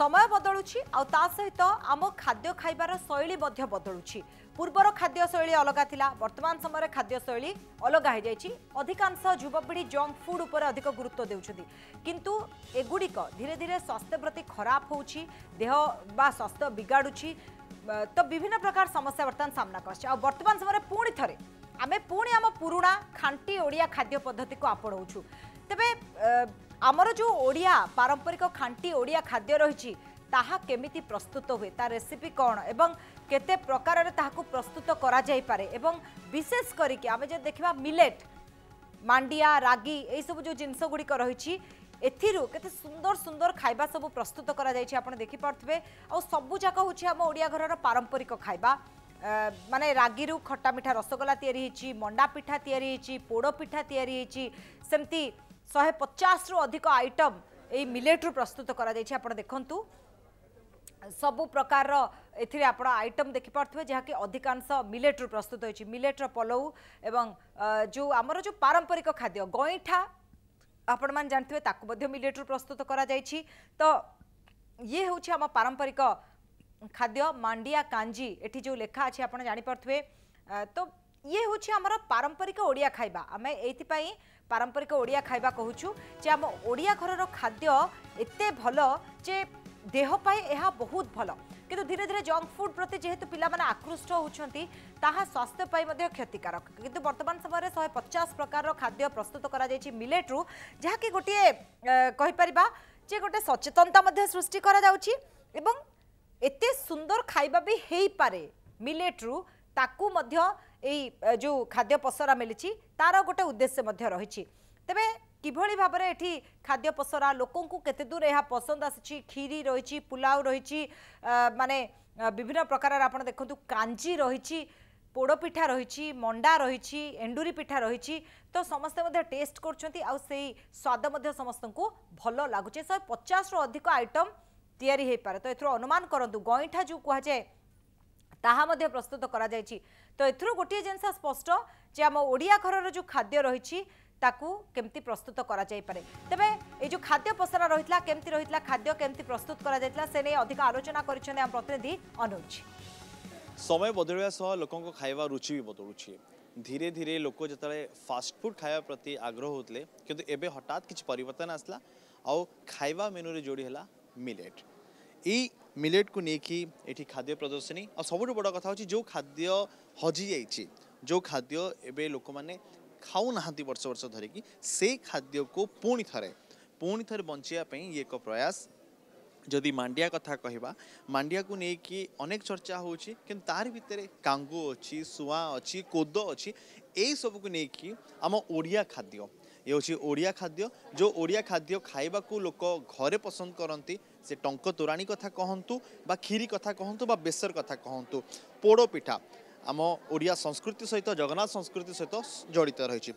ସମୟ ବଦଳୁଛି ଆଉ ତା ସହିତ ଆମ ଖାଦ୍ୟ ଖାଇବାର ଶୈଳୀ ମଧ୍ୟ ବଦଳୁଛି ପୂର୍ବର ଖାଦ୍ୟ ଶୈଳୀ ଅଲଗା ଥିଲା ବର୍ତ୍ତମାନ ସମୟରେ ଖାଦ୍ୟ ଶୈଳୀ ଅଲଗା ହୋଇଯାଇଛି ଅଧିକାଂଶ ଯୁବପିଢ଼ି ଜଙ୍କ୍ ଫୁଡ଼୍ ଉପରେ ଅଧିକ ଗୁରୁତ୍ୱ ଦେଉଛନ୍ତି କିନ୍ତୁ ଏଗୁଡ଼ିକ ଧୀରେ ଧୀରେ ସ୍ୱାସ୍ଥ୍ୟ ପ୍ରତି ଖରାପ ହେଉଛି ଦେହ ବା ସ୍ୱାସ୍ଥ୍ୟ ବିଗାଡ଼ୁଛି ତ ବିଭିନ୍ନ ପ୍ରକାର ସମସ୍ୟା ବର୍ତ୍ତମାନ ସାମ୍ନାକୁ ଆସୁଛି ଆଉ ବର୍ତ୍ତମାନ ସମୟରେ ପୁଣି ଥରେ ଆମେ ପୁଣି ଆମ ପୁରୁଣା ଖାଣ୍ଟି ଓଡ଼ିଆ ଖାଦ୍ୟ ପଦ୍ଧତିକୁ ଆପଣାଉଛୁ ତେବେ ଆମର ଯେଉଁ ଓଡ଼ିଆ ପାରମ୍ପରିକ ଖାଣ୍ଟି ଓଡ଼ିଆ ଖାଦ୍ୟ ରହିଛି ତାହା କେମିତି ପ୍ରସ୍ତୁତ ହୁଏ ତା ରେସିପି କ'ଣ ଏବଂ କେତେ ପ୍ରକାରରେ ତାହାକୁ ପ୍ରସ୍ତୁତ କରାଯାଇପାରେ ଏବଂ ବିଶେଷ କରିକି ଆମେ ଯଦି ଦେଖିବା ମିଲେଟ୍ ମାଣ୍ଡିଆ ରାଗି ଏହିସବୁ ଯେଉଁ ଜିନିଷ ଗୁଡ଼ିକ ରହିଛି ଏଥିରୁ କେତେ ସୁନ୍ଦର ସୁନ୍ଦର ଖାଇବା ସବୁ ପ୍ରସ୍ତୁତ କରାଯାଇଛି ଆପଣ ଦେଖିପାରୁଥିବେ ଆଉ ସବୁଯାକ ହେଉଛି ଆମ ଓଡ଼ିଆ ଘରର ପାରମ୍ପରିକ ଖାଇବା ମାନେ ରାଗିରୁ ଖଟା ମିଠା ରସଗୋଲା ତିଆରି ହେଇଛି ମଣ୍ଡା ପିଠା ତିଆରି ହେଇଛି ପୋଡ଼ ତିଆରି ହେଇଛି ସେମିତି ଶହେ ପଚାଶରୁ ଅଧିକ ଆଇଟମ୍ ଏଇ ମିଲେଟ୍ରୁ ପ୍ରସ୍ତୁତ କରାଯାଇଛି ଆପଣ ଦେଖନ୍ତୁ ସବୁ ପ୍ରକାରର ଏଥିରେ ଆପଣ ଆଇଟମ୍ ଦେଖିପାରୁଥିବେ ଯାହାକି ଅଧିକାଂଶ ମିଲେଟ୍ରୁ ପ୍ରସ୍ତୁତ ହୋଇଛି ମିଲେଟ୍ର ପଲଉ ଏବଂ ଯେଉଁ ଆମର ଯେଉଁ ପାରମ୍ପରିକ ଖାଦ୍ୟ ଗଇଁଠା ଆପଣମାନେ ଜାଣିଥିବେ ତାକୁ ମଧ୍ୟ ମିଲେଟ୍ରୁ ପ୍ରସ୍ତୁତ କରାଯାଇଛି ତ ଇଏ ହେଉଛି ଆମ ପାରମ୍ପରିକ ଖାଦ୍ୟ ମାଣ୍ଡିଆ କାଞ୍ଜି ଏଠି ଯେଉଁ ଲେଖା ଅଛି ଆପଣ ଜାଣିପାରୁଥିବେ ତ ଇଏ ହେଉଛି ଆମର ପାରମ୍ପରିକ ଓଡ଼ିଆ ଖାଇବା ଆମେ ଏଇଥିପାଇଁ ପାରମ୍ପରିକ ଓଡ଼ିଆ ଖାଇବା କହୁଛୁ ଯେ ଆମ ଓଡ଼ିଆ ଘରର ଖାଦ୍ୟ ଏତେ ଭଲ ଯେ ଦେହ ପାଇଁ ଏହା ବହୁତ ଭଲ କିନ୍ତୁ ଧୀରେ ଧୀରେ ଜଙ୍କ ଫୁଡ୍ ପ୍ରତି ଯେହେତୁ ପିଲାମାନେ ଆକୃଷ୍ଟ ହେଉଛନ୍ତି ତାହା ସ୍ୱାସ୍ଥ୍ୟ ପାଇଁ ମଧ୍ୟ କ୍ଷତିକାରକ କିନ୍ତୁ ବର୍ତ୍ତମାନ ସମୟରେ ଶହେ ପଚାଶ ପ୍ରକାରର ଖାଦ୍ୟ ପ୍ରସ୍ତୁତ କରାଯାଇଛି ମିଲେଟ୍ରୁ ଯାହାକି ଗୋଟିଏ କହିପାରିବା ଯେ ଗୋଟେ ସଚେତନତା ମଧ୍ୟ ସୃଷ୍ଟି କରାଯାଉଛି ଏବଂ ଏତେ ସୁନ୍ଦର ଖାଇବା ବି ହେଇପାରେ ମିଲେଟ୍ରୁ ତାକୁ ମଧ୍ୟ এই যে খাদ্য পসরা মিলিছি তার গোটে উদ্দেশ্য রয়েছে তবে কিভাবে ভাবে এটি খাদ্য পসরা লোক কেতে দূর এ পসন্দ আসিছি ক্ষীরি রয়েছে পুলাও রয়েছে মানে বিভিন্ন প্রকার আপনার দেখুন কাঞ্জি রয়েছে পোড়পিঠা রয়েছে মন্ডা রয়েছে এন্ডুরি পিঠা রয়েছে তো সমস্তে টেস্ট করছেন সেই স্বাদ সমস্ত ভাল লাগুছে শহে পচাশরু অধিক আইটম তৈরি হয়ে পড়ে তো এর অনুমান করতু গইঠা যে কুহযায়ে তাহা প্রস্তুত করা যাই তো এর গোটিয়ে জিনিস স্পষ্ট যে আমার ওড়িয়া ঘরের যে খাদ্য রয়েছে তাকে কেমতি প্রস্তুত করা যাইপারে তবে এই যে খাদ্য পসরা রয়েছে কেমতি রয়েছে খাদ্য কেমতি প্রস্তুত করা যাই সে নিয়ে অধিক আলোচনা করেছেন আমার প্রতিনিধি অনুজ সময় বদলিবা সহ লোক খাইবা রুচি বি বদলুছি ধীরে ধীরে লোক যেতবে ফাষ্টফুড খাইবা প্রতি আগ্রহ হলে কিন্তু এবে হঠাৎ কিছু পরিবর্তন আসলা আও খাইবা মেনুরে যোড়ি হলা মিলেট এই ମିଲେଟ୍କୁ ନେଇକି ଏଠି ଖାଦ୍ୟ ପ୍ରଦର୍ଶନୀ ଆଉ ସବୁଠୁ ବଡ଼ କଥା ହେଉଛି ଯେଉଁ ଖାଦ୍ୟ ହଜିଯାଇଛି ଯେଉଁ ଖାଦ୍ୟ ଏବେ ଲୋକମାନେ ଖାଉନାହାନ୍ତି ବର୍ଷ ବର୍ଷ ଧରିକି ସେଇ ଖାଦ୍ୟକୁ ପୁଣି ଥରେ ପୁଣି ଥରେ ବଞ୍ଚାଇବା ପାଇଁ ଇଏ ଏକ ପ୍ରୟାସ ଯଦି ମାଣ୍ଡିଆ କଥା କହିବା ମାଣ୍ଡିଆକୁ ନେଇକି ଅନେକ ଚର୍ଚ୍ଚା ହେଉଛି କିନ୍ତୁ ତାରି ଭିତରେ କାଙ୍ଗୁ ଅଛି ଶୁଆ ଅଛି କୋଦ ଅଛି ଏଇସବୁକୁ ନେଇକି ଆମ ଓଡ଼ିଆ ଖାଦ୍ୟ ଇଏ ହେଉଛି ଓଡ଼ିଆ ଖାଦ୍ୟ ଯେଉଁ ଓଡ଼ିଆ ଖାଦ୍ୟ ଖାଇବାକୁ ଲୋକ ଘରେ ପସନ୍ଦ କରନ୍ତି ସେ ଟଙ୍କ ତୋରାଣି କଥା କହନ୍ତୁ ବା କ୍ଷୀରି କଥା କହନ୍ତୁ ବା ବେସର କଥା କହନ୍ତୁ ପୋଡ଼ପିଠା ଆମ ଓଡ଼ିଆ ସଂସ୍କୃତି ସହିତ ଜଗନ୍ନାଥ ସଂସ୍କୃତି ସହିତ ଜଡ଼ିତ ରହିଛି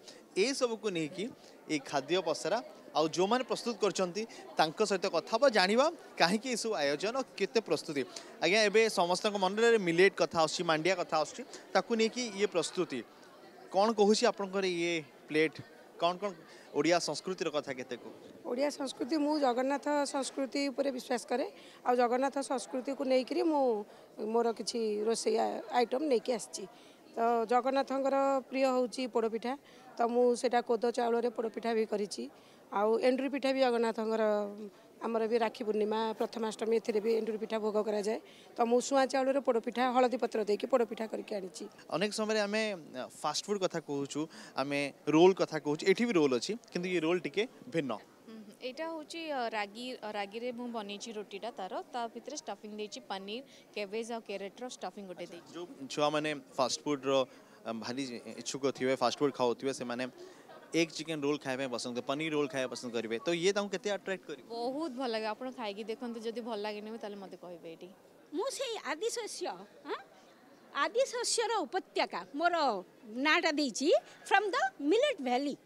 ଏସବୁକୁ ନେଇକି ଏଇ ଖାଦ୍ୟ ପସରା ଆଉ ଯେଉଁମାନେ ପ୍ରସ୍ତୁତ କରିଛନ୍ତି ତାଙ୍କ ସହିତ କଥା ହେବା ଜାଣିବା କାହିଁକି ଏସବୁ ଆୟୋଜନ କେତେ ପ୍ରସ୍ତୁତି ଆଜ୍ଞା ଏବେ ସମସ୍ତଙ୍କ ମନରେ ମିଲେଟ୍ କଥା ଆସୁଛି ମାଣ୍ଡିଆ କଥା ଆସୁଛି ତାକୁ ନେଇକି ଇଏ ପ୍ରସ୍ତୁତି କ'ଣ କହୁଛି ଆପଣଙ୍କର ଇଏ ପ୍ଲେଟ୍ କ'ଣ କ'ଣ ଓଡ଼ିଆ ସଂସ୍କୃତିର କଥା କେତେ କୁ ଓଡ଼ିଆ ସଂସ୍କୃତି ମୁଁ ଜଗନ୍ନାଥ ସଂସ୍କୃତି ଉପରେ ବିଶ୍ୱାସ କରେ ଆଉ ଜଗନ୍ନାଥ ସଂସ୍କୃତିକୁ ନେଇକରି ମୁଁ ମୋର କିଛି ରୋଷେଇ ଆଇଟମ୍ ନେଇକି ଆସିଛି ତ ଜଗନ୍ନାଥଙ୍କର ପ୍ରିୟ ହେଉଛି ପୋଡ଼ପିଠା ତ ମୁଁ ସେଇଟା କୋଦ ଚାଉଳରେ ପୋଡ଼ପିଠା ବି କରିଛି ଆଉ ଏଣ୍ଡୁରି ପିଠା ବି ଜଗନ୍ନାଥଙ୍କର ଆମର ବି ରାକ୍ଷୀ ପୂର୍ଣ୍ଣିମା ପ୍ରଥମାଷ୍ଟମୀ ଏଥିରେ ବି ଏଣ୍ଡୁରି ପିଠା ଭୋଗ କରାଯାଏ ତ ମୁଁ ଶୁଆ ଚାଉଳର ପୋଡ଼ପିଠା ହଳଦୀ ପତ୍ର ଦେଇକି ପୋଡ଼ପିଠା କରିକି ଆଣିଛି ଅନେକ ସମୟରେ ଆମେ ଫାଷ୍ଟଫୁଡ଼୍ କଥା କହୁଛୁ ଆମେ ରୋଲ୍ କଥା କହୁଛୁ ଏଠି ବି ରୋଲ୍ ଅଛି କିନ୍ତୁ ଏ ରୋଲ୍ ଟିକେ ଭିନ୍ନ ଏଇଟା ହେଉଛି ରାଗି ରାଗିରେ ମୁଁ ବନେଇଛି ରୁଟିଟା ତାର ତା ଭିତରେ ଷ୍ଟଫିଂ ଦେଇଛି ପନିର କେବେଜ ଆଉ କ୍ୟାରେଟ୍ର ଷ୍ଟଫିଂ ଗୋଟେ ଦେଇଛି ଯେଉଁ ଛୁଆମାନେ ଫାଷ୍ଟଫୁଡ଼୍ର ଭାରି ଇଚ୍ଛୁକ ଥିବେ ଫାଷ୍ଟଫୁଡ଼୍ ଖାଉଥିବେ ସେମାନେ एक चिकन रोल खाए पसंद करें पनीर रोल खाए पसंद करेंगे तो ये तुमको अट्राक्ट कर बहुत भल लगे आप खाई देखते जब भल लगे ना मत कह मुझे आदि शस्य आदि शस्यर उपत्य मोर नाटा दे फ्रम द मिलेट भैली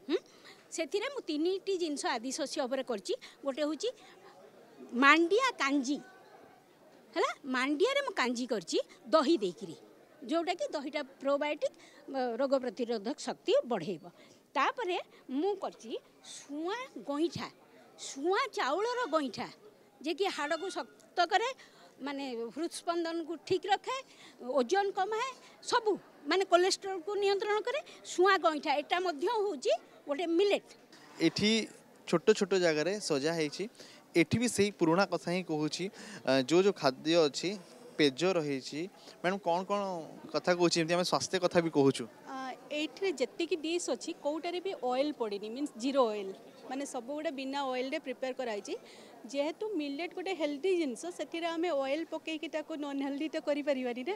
से मुझे जिनस आदि शस्य कर गोटे हूँ मांडिया कांजी है मांडिया रे कांजी कर दही देकर जोटा कि दहीटा प्रोबायोटिक रोग प्रतिरोधक शक्ति बढ़ेब ତାପରେ ମୁଁ କରିଛି ଶୁଆଁ ଗଇଁଠା ଶୁଆଁ ଚାଉଳର ଗଇଁଠା ଯିଏକି ହାଡ଼କୁ ଶକ୍ତ କରେ ମାନେ ହୃଦସ୍ପନ୍ଦନକୁ ଠିକ୍ ରଖେ ଓଜନ କମାଏ ସବୁ ମାନେ କୋଲେଷ୍ଟ୍ରଲକୁ ନିୟନ୍ତ୍ରଣ କରେ ଶୁଆଁ ଗଇଁଠା ଏଇଟା ମଧ୍ୟ ହେଉଛି ଗୋଟେ ମିଲେଟ୍ ଏଠି ଛୋଟ ଛୋଟ ଜାଗାରେ ସଜା ହେଇଛି ଏଠି ବି ସେଇ ପୁରୁଣା କଥା ହିଁ କହୁଛି ଯେଉଁ ଯେଉଁ ଖାଦ୍ୟ ଅଛି ପେଜ ରହିଛି ମ୍ୟାଡ଼ାମ୍ କ'ଣ କ'ଣ କଥା କହୁଛି ଏମିତି ଆମେ ସ୍ୱାସ୍ଥ୍ୟ କଥା ବି କହୁଛୁ এইটিরে যেতিকি ডিশ অছি কোটারে বি অয়েল পড়িনি মিন্স জিরো অয়েল মানে সবুগুড়া বিনা অয়েলরে প্রিপেয়ার করা হয়েছে যেহেতু মিলেট গোটে হেলদি জিনিস সেটি আমি অয়েল পকাইকি তাকে নন হেলদি তো করে পারি না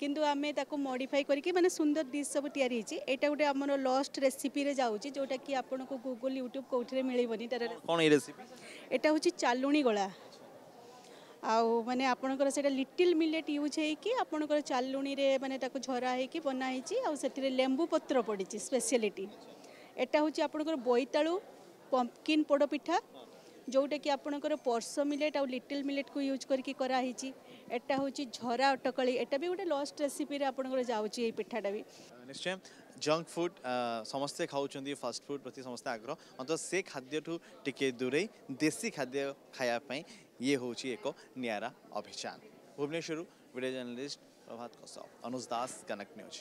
কিন্তু আমি তাকে মডিফাই করি মানে সুন্দর ডিশ সব তৈরি হয়েছে এটা গোটে আমার লস্ট রেসিপি রে যাচ্ছি যেটা কি আপনার গুগল ইউট্ୟୁব কোথায় মিলবনি তার এটা হচ্ছে চালুণী গোলা ଆଉ ମାନେ ଆପଣଙ୍କର ସେଇଟା ଲିଟିଲ୍ ମିଲେଟ୍ ୟୁଜ୍ ହେଇକି ଆପଣଙ୍କର ଚାଲୁଣିରେ ମାନେ ତାକୁ ଝରା ହେଇକି ବନା ହେଇଛି ଆଉ ସେଥିରେ ଲେମ୍ବୁ ପତ୍ର ପଡ଼ିଛି ସ୍ପେଶିଆଲିଟି ଏଟା ହେଉଛି ଆପଣଙ୍କର ବୋଇତାଳୁ ପମ୍ପକିନ୍ ପୋଡ଼ପିଠା ଯେଉଁଟାକି ଆପଣଙ୍କର ପର୍ସ ମିଲେଟ୍ ଆଉ ଲିଟିଲ୍ ମିଲେଟ୍କୁ ୟୁଜ୍ କରିକି କରାହେଇଛି ଏଟା ହେଉଛି ଝରା ଅଟକଳି ଏଟା ବି ଗୋଟେ ଲଷ୍ଟ ରେସିପିରେ ଆପଣଙ୍କର ଯାଉଛି ଏଇ ପିଠାଟା ବି ନିଶ୍ଚୟ ଜଙ୍କ ଫୁଡ଼ ସମସ୍ତେ ଖାଉଛନ୍ତି ଫାଷ୍ଟ ଫୁଡ଼ ପ୍ରତି ସମସ୍ତେ ଆଗ୍ରହ ଅନ୍ତତଃ ସେ ଖାଦ୍ୟଠୁ ଟିକେ ଦୂରେଇ ଦେଶୀ ଖାଦ୍ୟ ଖାଇବା ପାଇଁ ଇଏ ହେଉଛି ଏକ ନିଆରା ଅଭିଯାନ ଭୁବନେଶ୍ୱରରୁ ଭିଡ଼ିଓ ଜର୍ଣ୍ଣାଲିଷ୍ଟ ପ୍ରଭାତ କସ ଅନୁଜ ଦାସ କନେକ୍ଟ ନ୍ୟୁଜ୍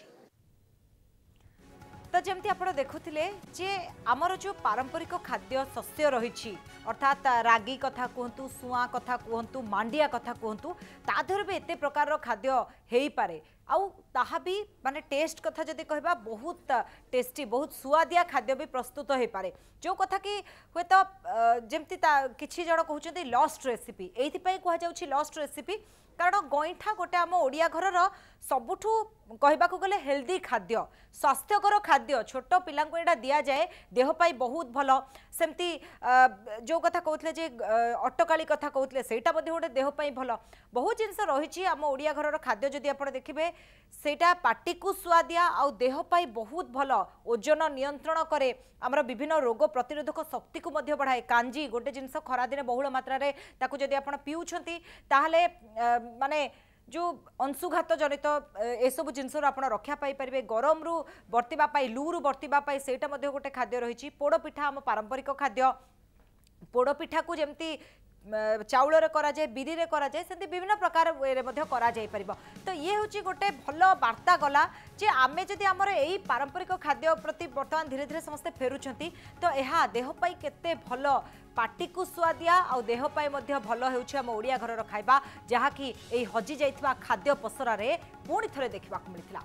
ତ ଯେମିତି ଆପଣ ଦେଖୁଥିଲେ ଯେ ଆମର ଯେଉଁ ପାରମ୍ପରିକ ଖାଦ୍ୟ ଶସ୍ୟ ରହିଛି ଅର୍ଥାତ୍ ରାଗି କଥା କୁହନ୍ତୁ ଶୁଆ କଥା କୁହନ୍ତୁ ମାଣ୍ଡିଆ କଥା କୁହନ୍ତୁ ତା ଦେହରେ ବି ଏତେ ପ୍ରକାରର ଖାଦ୍ୟ ହେଇପାରେ ଆଉ ତାହା ବି ମାନେ ଟେଷ୍ଟ କଥା ଯଦି କହିବା ବହୁତ ଟେଷ୍ଟି ବହୁତ ସୁଆଦିଆ ଖାଦ୍ୟ ବି ପ୍ରସ୍ତୁତ ହୋଇପାରେ ଯେଉଁ କଥା କି ହୁଏତ ଯେମିତି କିଛି ଜଣ କହୁଛନ୍ତି ଲଷ୍ଟ ରେସିପି ଏଇଥିପାଇଁ କୁହାଯାଉଛି ଲଷ୍ଟ ରେସିପି কারণ গইঠা গোটে আম ওড়িয়া ঘরর সবুঠু কহবাকু গলে হেলদি খাদ্য স্বাস্থ্যকর খাদ্য ছোট পিলাঙ্কু এটা দিয়া যায় দেহ পাই বহুত ভাল সেমতি যে কথা কৌলে যে অটকালি কথা কৌলে সেইটা বোধ গোটে দেহ পাই ভাল বহু জিনিস রয়েছে আম ওড়িয়া ঘরর খাদ্য যদি আপনার দেখবে সেইটা পাটিকু সুয়াদিয়া আউ দেহ পাই বহুত ভাল ওজন নিয়ন্ত্রণ করে আমার বিভিন্ন রোগ প্রতিরোধক শক্তিকে বড়ায়ে কাঞ্জি গোটে জিনিস খরাদিনে বহুল মাত্রায় তাকে যদি আপনার পিউছেন তাহলে ମାନେ ଯେଉଁ ଅଂଶୁଘାତ ଜନିତ ଏସବୁ ଜିନିଷରୁ ଆପଣ ରକ୍ଷା ପାଇପାରିବେ ଗରମରୁ ବର୍ତ୍ତିବା ପାଇଁ ଲୁରୁ ବର୍ତ୍ତିବା ପାଇଁ ସେଇଟା ମଧ୍ୟ ଗୋଟେ ଖାଦ୍ୟ ରହିଛି ପୋଡ଼ପିଠା ଆମ ପାରମ୍ପରିକ ଖାଦ୍ୟ ପୋଡ଼ପିଠାକୁ ଯେମିତି ଚାଉଳରେ କରାଯାଏ ବିରିରେ କରାଯାଏ ସେମିତି ବିଭିନ୍ନ ପ୍ରକାର ୱେରେ ମଧ୍ୟ କରାଯାଇପାରିବ ତ ଇଏ ହେଉଛି ଗୋଟେ ଭଲ ବାର୍ତ୍ତା ଗଲା ଯେ ଆମେ ଯଦି ଆମର ଏଇ ପାରମ୍ପରିକ ଖାଦ୍ୟ ପ୍ରତି ବର୍ତ୍ତମାନ ଧୀରେ ଧୀରେ ସମସ୍ତେ ଫେରୁଛନ୍ତି ତ ଏହା ଦେହ ପାଇଁ କେତେ ଭଲ ପାଟିକୁ ସୁଆଦିଆ ଆଉ ଦେହ ପାଇଁ ମଧ୍ୟ ଭଲ ହେଉଛି ଆମ ଓଡ଼ିଆ ଘରର ଖାଇବା ଯାହାକି ଏଇ ହଜିଯାଇଥିବା ଖାଦ୍ୟ ପସରାରେ ପୁଣି ଥରେ ଦେଖିବାକୁ ମିଳିଥିଲା